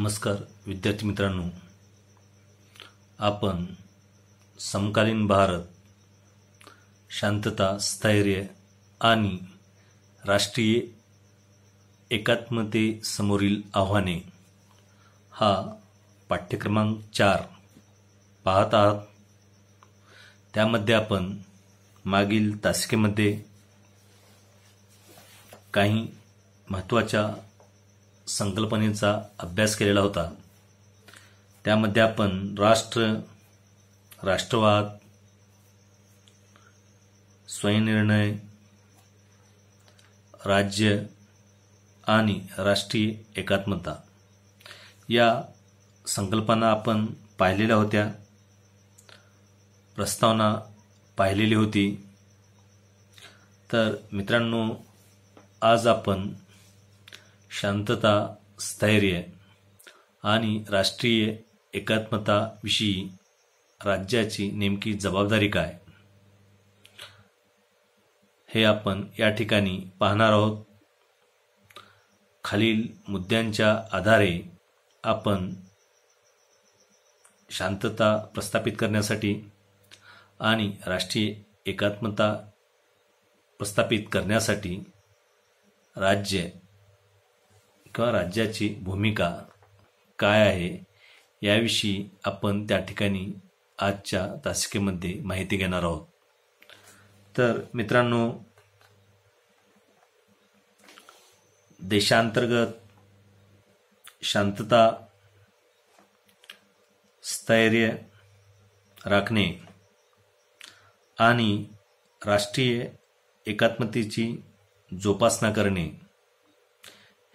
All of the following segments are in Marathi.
नमस्कार विद्यार्थी मित्रांनो आपण समकालीन भारत शांतता स्थैर्य आणि राष्ट्रीय एकात्मतेसमोरील आव्हाने हा पाठ्यक्रमांक चार पाहत आहात त्यामध्ये आपण मागील तासिकेमध्ये काही महत्त्वाच्या संकल्पनेचा अभ्यास केलेला होता त्यामध्ये आपण राष्ट्र राष्ट्रवाद स्वयंनिर्णय राज्य आणि राष्ट्रीय एकात्मता या संकल्पना आपण पाहिलेल्या होत्या प्रस्तावना पाहिलेली होती तर मित्रांनो आज आपण शांतता स्थैर्य आणि राष्ट्रीय एकात्मताविषयी राज्याची नेमकी जबाबदारी काय हे आपण या ठिकाणी पाहणार आहोत खालील मुद्द्यांच्या आधारे आपण शांतता प्रस्थापित करण्यासाठी आणि राष्ट्रीय एकात्मता प्रस्थापित करण्यासाठी राज्य किंवा राज्याची भूमिका काय आहे याविषयी आपण त्या ठिकाणी आजच्या तासिकेमध्ये माहिती घेणार आहोत तर मित्रांनो देशांतर्गत शांतता स्थैर्य राखणे आणि राष्ट्रीय एकात्मतेची जोपासना करणे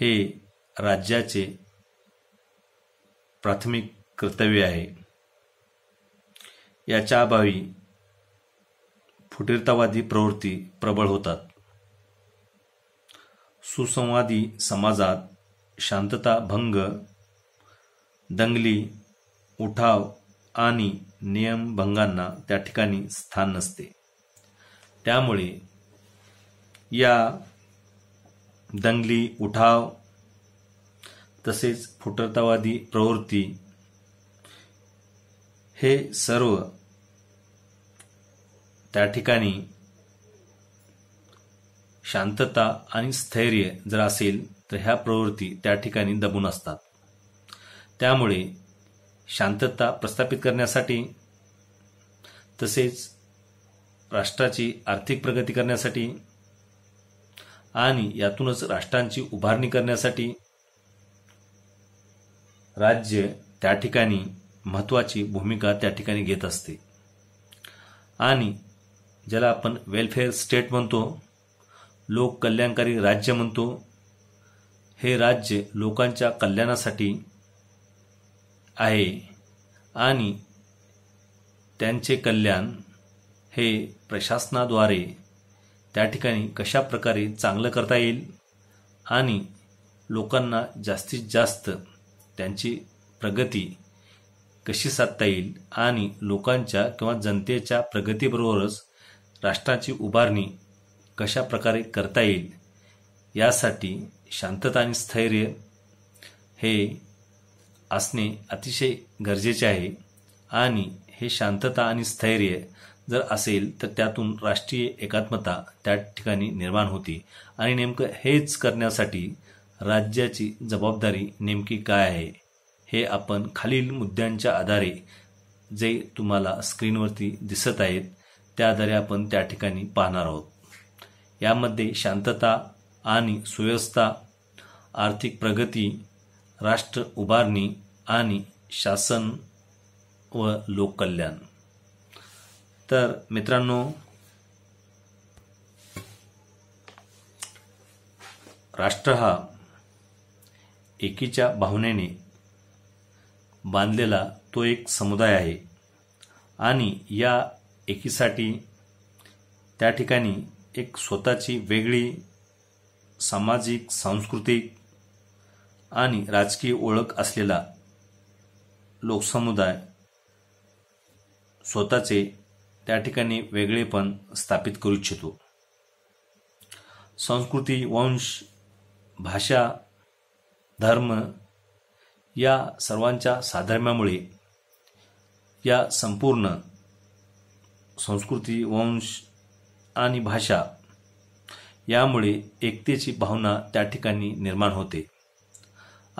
हे राज्याचे प्राथमिक कर्तव्य आहे याच्या अभावी फुटीरतावादी प्रवृत्ती प्रबळ होतात सुसंवादी समाजात शांतता भंग दंगली उठाव आणि नियमभंगांना त्या ठिकाणी स्थान नसते त्यामुळे या दंगली उठाव तसेच फुटरतावादी प्रवृत्ती हे सर्व त्या ठिकाणी शांतता आणि स्थैर्य जर असेल तर ह्या प्रवृत्ती त्या ठिकाणी दबून असतात त्यामुळे शांतता प्रस्थापित करण्यासाठी तसेच राष्ट्राची आर्थिक प्रगती करण्यासाठी आणि यातूनच राष्ट्रांची उभारणी करण्यासाठी राज्य त्या ठिकाणी महत्वाची भूमिका त्या ठिकाणी घेत असते आणि ज्याला आपण वेलफेअर स्टेट म्हणतो लोककल्याणकारी राज्य म्हणतो हे राज्य लोकांच्या कल्याणासाठी आहे आणि त्यांचे कल्याण हे प्रशासनाद्वारे त्या ठिकाणी कशा प्रकारे चांगलं करता येईल आणि लोकांना जास्तीत जास्त त्यांची प्रगती कशी साधता येईल आणि लोकांच्या किंवा जनतेच्या प्रगतीबरोबरच राष्ट्राची उभारणी कशा प्रकारे करता येईल यासाठी शांतता आणि स्थैर्य हे असणे अतिशय गरजेचे आहे आणि हे शांतता आणि स्थैर्य जर असेल तर त्यातून राष्ट्रीय एकात्मता त्या ठिकाणी निर्माण होती आणि नेमकं हेच करण्यासाठी राज्याची जबाबदारी नेमकी काय आहे हे आपण खालील मुद्द्यांच्या आधारे जे तुम्हाला स्क्रीनवरती दिसत आहेत त्या आधारे आपण त्या ठिकाणी पाहणार आहोत यामध्ये शांतता आणि सुव्यवस्था आर्थिक प्रगती राष्ट्र उभारणी आणि शासन व लोककल्याण तर मित्रांनो राष्ट्र हा एकीच्या भावनेने बांधलेला तो एक समुदाय आहे आणि या एकीसाठी त्या ठिकाणी एक स्वतःची वेगळी सामाजिक सांस्कृतिक आणि राजकीय ओळख असलेला लोकसमुदाय स्वतःचे त्या ठिकाणी वेगळेपण स्थापित करू इच्छितो संस्कृती वंश भाषा धर्म या सर्वांच्या साधर्म्यामुळे या संपूर्ण संस्कृती वंश आणि भाषा यामुळे एकतेची भावना त्या ठिकाणी निर्माण होते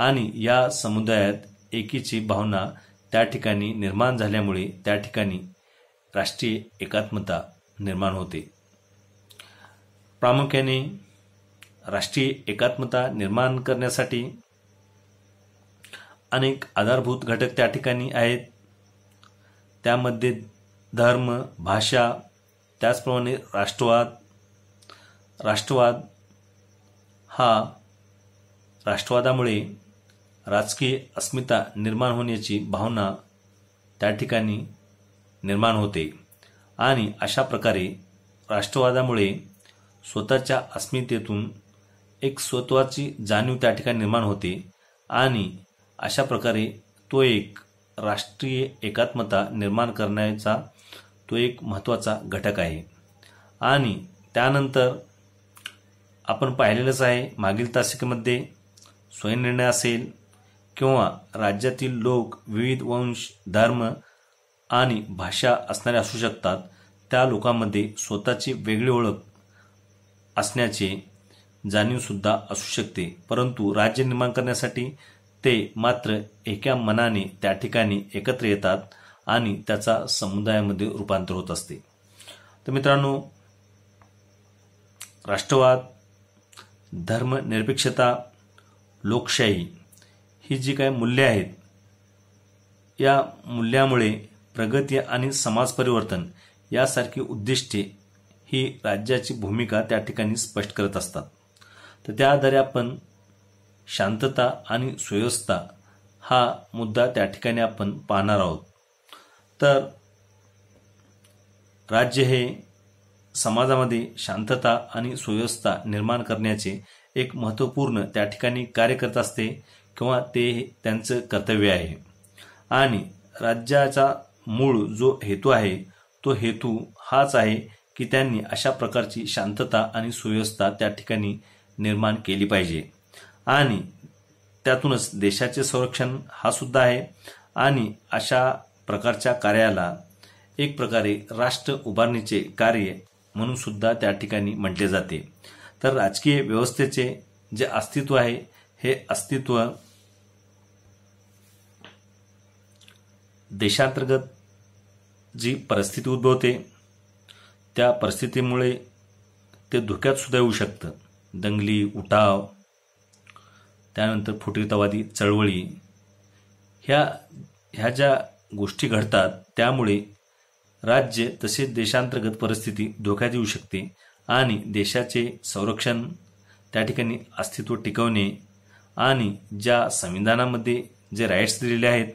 आणि या समुदायात एकीची भावना त्या ठिकाणी निर्माण झाल्यामुळे त्या ठिकाणी राष्ट्रीय एकात्मता निर्माण होते प्रामुख्याने राष्ट्रीय एकात्मता निर्माण करण्यासाठी अनेक आधारभूत घटक त्या ठिकाणी आहेत त्यामध्ये धर्म भाषा त्याचप्रमाणे राष्ट्रवाद राष्ट्रवाद हा राष्ट्रवादामुळे राजकीय अस्मिता निर्माण होण्याची भावना त्या ठिकाणी निर्माण होते आणि अशा प्रकारे राष्ट्रवादामुळे स्वतःच्या अस्मितेतून एक स्वत्वाची जाणीव त्या ठिकाणी निर्माण होते आणि अशा प्रकारे तो एक राष्ट्रीय एकात्मता निर्माण करण्याचा तो एक महत्त्वाचा घटक आहे आणि त्यानंतर आपण पाहिलेलंच आहे मागील तासिकेमध्ये स्वयंनिर्णय असेल किंवा राज्यातील लोक विविध वंश धर्म आणि भाषा असणाऱ्या असू शकतात त्या लोकांमध्ये स्वतःची वेगळी ओळख असण्याचे जाणीवसुद्धा असू शकते परंतु राज्य निर्माण करण्यासाठी ते मात्र एका मनाने त्या ठिकाणी एकत्र येतात आणि त्याचा समुदायामध्ये रूपांतर होत असते तर मित्रांनो राष्ट्रवाद धर्मनिरपेक्षता लोकशाही ही जी काय मूल्य आहेत या मूल्यामुळे प्रगती आणि समाज परिवर्तन यासारखी उद्दिष्टे ही राज्याची भूमिका त्या ठिकाणी स्पष्ट करत असतात तर त्या आधारे आपण शांतता आणि सुव्यवस्था हा मुद्दा त्या ठिकाणी आपण पाहणार आहोत तर राज्य हे समाजामध्ये शांतता आणि सुव्यवस्था निर्माण करण्याचे एक महत्त्वपूर्ण त्या ठिकाणी कार्य करत असते किंवा ते त्यांचं कर्तव्य आहे आणि राज्याचा मूळ जो हेतू आहे तो हेतू हाच आहे की त्यांनी अशा प्रकारची शांतता आणि सुव्यवस्था त्या ठिकाणी निर्माण केली पाहिजे आणि त्यातूनच देशाचे संरक्षण हा सुद्धा आहे आणि अशा प्रकारच्या कार्याला एक प्रकारे राष्ट्र उभारणीचे कार्य म्हणून सुद्धा त्या ठिकाणी म्हटले जाते तर राजकीय व्यवस्थेचे जे अस्तित्व आहे हे अस्तित्व देशांतर्गत जी परिस्थिती उद्भवते त्या परिस्थितीमुळे ते धोक्यात सुद्धा येऊ शकतं दंगली उठाव त्यानंतर फुटीरतावादी चळवळी ह्या ह्या ज्या गोष्टी घडतात त्यामुळे राज्य तसेच देशांतर्गत परिस्थिती धोक्यात येऊ शकते आणि देशाचे संरक्षण त्या ठिकाणी अस्तित्व टिकवणे आणि ज्या संविधानामध्ये जे राईट्स दिलेले आहेत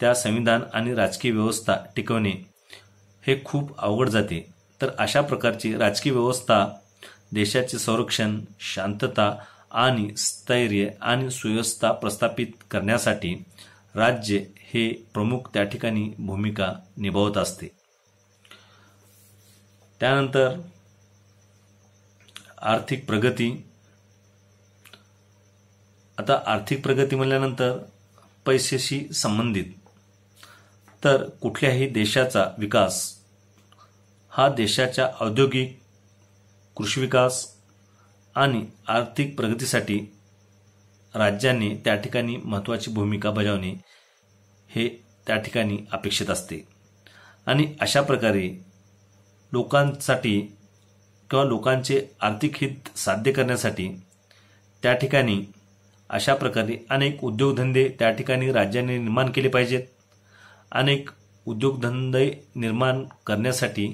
त्या संविधान आणि राजकीय व्यवस्था टिकवणे हे खूप अवघड जाते तर अशा प्रकारची राजकीय व्यवस्था देशाचे संरक्षण शांतता आणि स्थैर्य आणि सुव्यवस्था प्रस्थापित करण्यासाठी राज्य हे प्रमुख त्या ठिकाणी भूमिका निभावत असते त्यानंतर आर्थिक प्रगती आता आर्थिक प्रगती म्हणल्यानंतर पैशाशी संबंधित तर कुठल्याही देशाचा विकास हा देशाच्या औद्योगिक कृषी विकास आणि आर्थिक प्रगतीसाठी राज्यांनी त्या ठिकाणी महत्त्वाची भूमिका बजावणे हे त्या ठिकाणी अपेक्षित असते आणि अशा प्रकारे लोकांसाठी किंवा लोकांचे आर्थिक हित साध्य करण्यासाठी त्या ठिकाणी अशा प्रकारे अनेक उद्योगधंदे त्या ठिकाणी राज्याने निर्माण केले पाहिजेत अनेक उद्योगधंदे निर्माण करण्यासाठी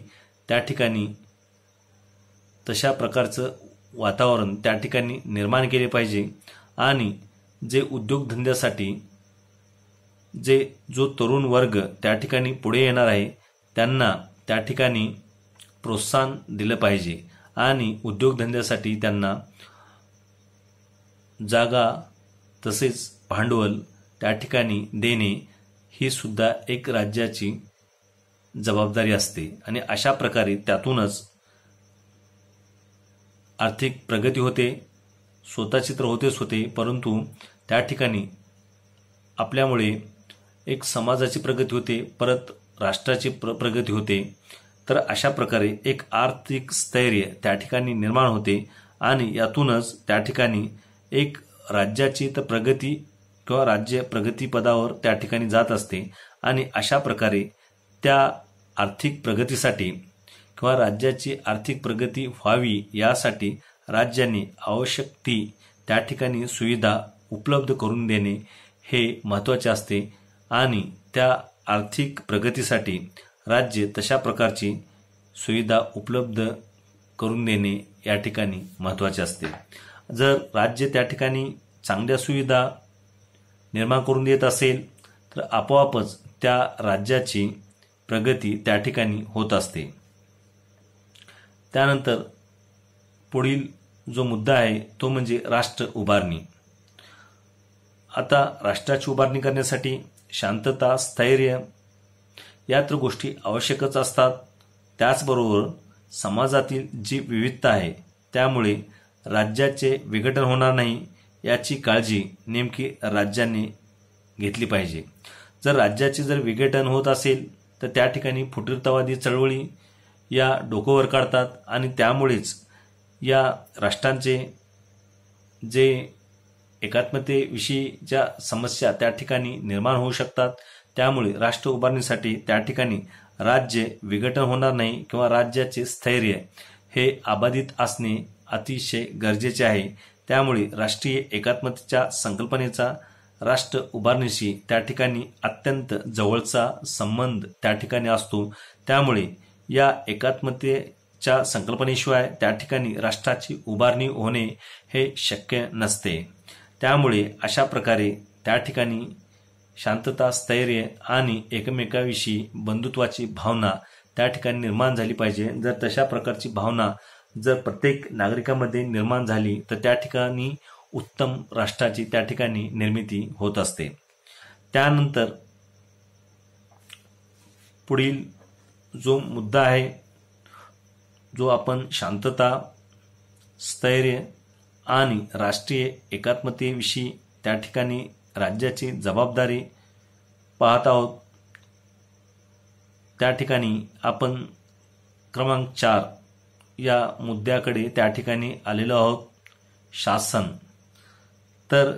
त्या ठिकाणी तशा प्रकारचं वातावरण त्या ठिकाणी निर्माण केले पाहिजे आणि जे उद्योगधंद्यासाठी जे जो तरुण वर्ग त्या ठिकाणी पुढे येणार आहे त्यांना त्या ठिकाणी प्रोत्साहन दिलं पाहिजे आणि उद्योगधंद्यासाठी त्यांना जागा तसेच भांडवल त्या ठिकाणी देणे ही सुद्धा एक राज्याची जबाबदारी असते आणि अशा प्रकारे त्यातूनच आर्थिक प्रगती होते स्वतः चित्र होतेच होते परंतु त्या ठिकाणी आपल्यामुळे एक समाजाची प्रगती होते परत राष्ट्राची प्र प्रगती होते तर अशा प्रकारे एक आर्थिक स्थैर्य त्या ठिकाणी निर्माण होते आणि यातूनच त्या ठिकाणी एक राज्याची तर प्रगती किंवा राज्य प्रगतीपदावर त्या ठिकाणी जात असते आणि अशा प्रकारे त्या आर्थिक प्रगतीसाठी किंवा राज्याची आर्थिक प्रगती व्हावी यासाठी राज्याने आवश्यक ती त्या ठिकाणी सुविधा उपलब्ध करून देणे हे महत्त्वाचे असते आणि त्या आर्थिक प्रगतीसाठी राज्य तशा प्रकारची सुविधा उपलब्ध करून देणे या ठिकाणी महत्त्वाचे असते जर राज्य त्या ठिकाणी चांगल्या सुविधा निर्माण करून देत असेल तर आपोआपच त्या राज्याची प्रगती त्या ठिकाणी होत असते त्यानंतर पुढील जो मुद्दा आहे तो म्हणजे राष्ट्र उभारणी आता राष्ट्राची उभारणी करण्यासाठी शांतता स्थैर्य या तर गोष्टी आवश्यकच असतात त्याचबरोबर समाजातील जी विविधता आहे त्यामुळे राज्याचे विघटन होणार नाही याची काळजी नेमकी राज्यांनी घेतली पाहिजे जर राज्याची जर विघटन होत असेल तर त्या ठिकाणी फुटीरतावादी चळवळी या डोकोवर काढतात आणि त्यामुळेच या राष्ट्रांचे जे एकात्मतेविषयी ज्या समस्या त्या ठिकाणी निर्माण होऊ शकतात त्यामुळे राष्ट्र उभारणीसाठी त्या ठिकाणी राज्य विघटन होणार नाही किंवा राज्याचे स्थैर्य हे अबाधित असणे अतिशय गरजेचे आहे त्यामुळे राष्ट्रीय एकात्मतेच्या संकल्पनेचा राष्ट्र उभारणीशी त्या ठिकाणी अत्यंत जवळचा संबंध त्या ठिकाणी असतो त्यामुळे या एकात्मतेच्या संकल्पनेशिवाय त्या ठिकाणी राष्ट्राची उभारणी होणे हे शक्य नसते त्यामुळे अशा प्रकारे त्या ठिकाणी शांतता स्थैर्य आणि एकमेकाविषयी बंधुत्वाची भावना त्या ठिकाणी निर्माण झाली पाहिजे जर तशा प्रकारची भावना जर प्रत्येक नागरिकामध्ये निर्माण झाली तर त्या ठिकाणी उत्तम राष्ट्राची त्या ठिकाणी निर्मिती होत असते त्यानंतर पुढील जो मुद्दा आहे जो आपण शांतता स्थैर्य आणि राष्ट्रीय एकात्मतेविषयी त्या ठिकाणी राज्याची जबाबदारी पाहत आहोत त्या ठिकाणी आपण क्रमांक चार या मुद्द्याकडे त्या ठिकाणी आलेलो आहोत शासन तर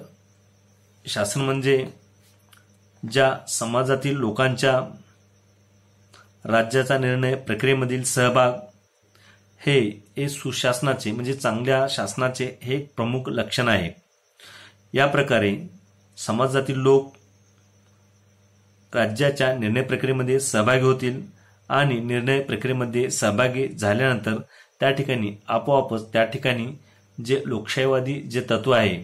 शासन म्हणजे ज्या समाजातील लोकांच्या राज्याचा निर्णय प्रक्रियेमधील सहभाग हे हे सुशासनाचे म्हणजे चांगल्या शासनाचे हे एक प्रमुख लक्षण आहे या प्रकारे समाजातील लोक राज्याच्या निर्णय प्रक्रियेमध्ये सहभागी होतील आणि निर्णय प्रक्रियेमध्ये सहभागी झाल्यानंतर त्या ठिकाणी आपोआपच त्या ठिकाणी जे लोकशाहीवादी जे तत्व आहे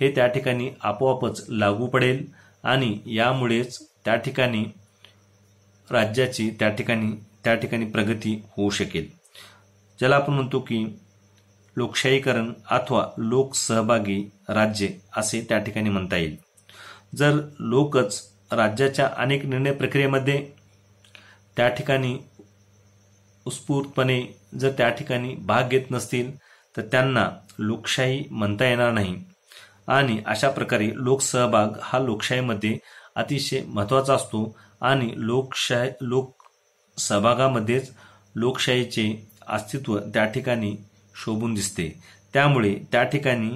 हे त्या ठिकाणी आपोआपच लागू पडेल आणि यामुळेच त्या ठिकाणी राज्याची त्या ठिकाणी त्या ठिकाणी प्रगती होऊ शकेल ज्याला आपण म्हणतो की लोकशाहीकरण अथवा लोकसहभागी राज्य असे त्या ठिकाणी म्हणता येईल जर लोकच राज्याच्या अनेक निर्णय प्रक्रियेमध्ये त्या ठिकाणी उत्स्फूर्तपणे जर त्या ठिकाणी भाग घेत नसतील तर त्यांना लोकशाही म्हणता येणार नाही आणि अशा प्रकारे लोकसहभाग हा लोकशाहीमध्ये अतिशय महत्त्वाचा असतो आणि लोकशाही लोकसहभागामध्येच लोकशाहीचे अस्तित्व त्या ठिकाणी शोभून दिसते त्यामुळे त्या ठिकाणी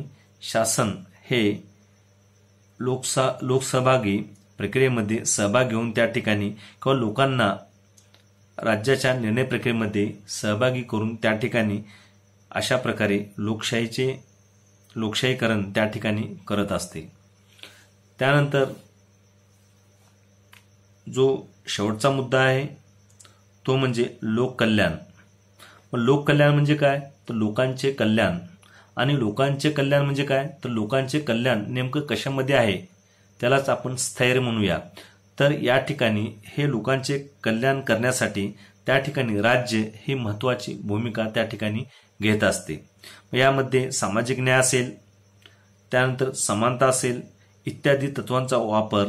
शासन हे लोकसा लोकसहभागी प्रक्रियेमध्ये सहभाग घेऊन त्या ठिकाणी किंवा लोकांना राज्याच्या निर्णय प्रक्रियेमध्ये सहभागी करून त्या ठिकाणी अशा प्रकारे लोकशाहीचे लोकशाहीकरण त्या ठिकाणी करत असते त्यानंतर जो शेवटचा मुद्दा आहे तो म्हणजे लोककल्याण मग लोककल्याण म्हणजे काय तर लोकांचे कल्याण आणि लोकांचे कल्याण म्हणजे काय तर लोकांचे कल्याण नेमकं कशामध्ये आहे त्यालाच आपण स्थैर्य म्हणूया तर या ठिकाणी हे लोकांचे कल्याण करण्यासाठी त्या ठिकाणी राज्य ही महत्त्वाची भूमिका त्या ठिकाणी घेत असते यामध्ये सामाजिक न्याय असेल त्यानंतर समानता असेल इत्यादी तत्वांचा वापर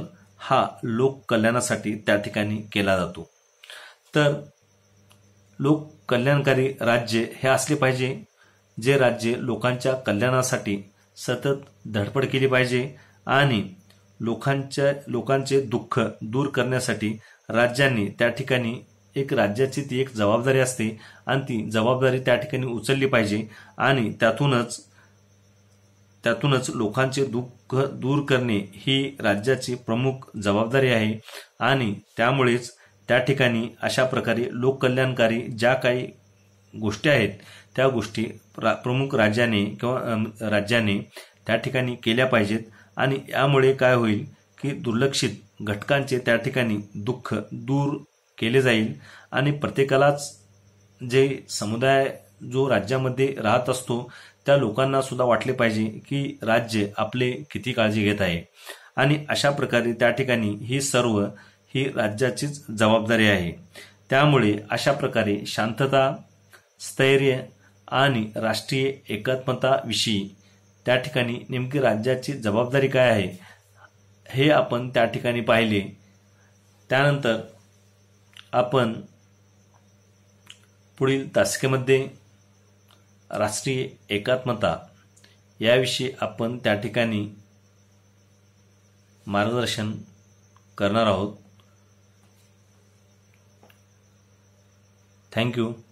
हा लोककल्याणासाठी त्या ठिकाणी केला जातो तर लोक कल्याणकारी राज्य हे असले पाहिजे जे राज्य लोकांच्या कल्याणासाठी सतत धडपड केली पाहिजे आणि लोकांच्या लोकांचे दुःख दूर करण्यासाठी राज्यांनी त्या ठिकाणी एक राज्याची ती एक जबाबदारी असते आणि ती जबाबदारी त्या ठिकाणी उचलली पाहिजे आणि त्यातूनच त्यातूनच लोकांचे दुःख दूर करणे ही राज्याची प्रमुख जबाबदारी आहे आणि त्यामुळेच त्या ठिकाणी अशा प्रकारे लोककल्याणकारी ज्या काही गोष्टी आहेत त्या गोष्टी प्रमुख राज्याने किंवा राज्याने त्या ठिकाणी केल्या पाहिजेत आणि यामुळे काय होईल की दुर्लक्षित घटकांचे त्या ठिकाणी दुःख दूर केले जाईल आणि प्रत्येकालाच जे समुदाय जो राज्यामध्ये राहत असतो त्या लोकांना सुद्धा वाटले पाहिजे की राज्य आपले किती काळजी घेत आहे आणि अशा प्रकारे त्या ठिकाणी ही सर्व ही राज्याचीच जबाबदारी आहे त्यामुळे अशा प्रकारे शांतता स्थैर्य आणि राष्ट्रीय एकात्मताविषयी त्या ठिकाणी नेमकी राज्याची जबाबदारी काय आहे हे आपण त्या ठिकाणी पाहिले त्यानंतर आपण पुढील तासिकेमध्ये राष्ट्रीय एकात्मता याविषयी आपण त्या ठिकाणी मार्गदर्शन करणार आहोत थँक्यू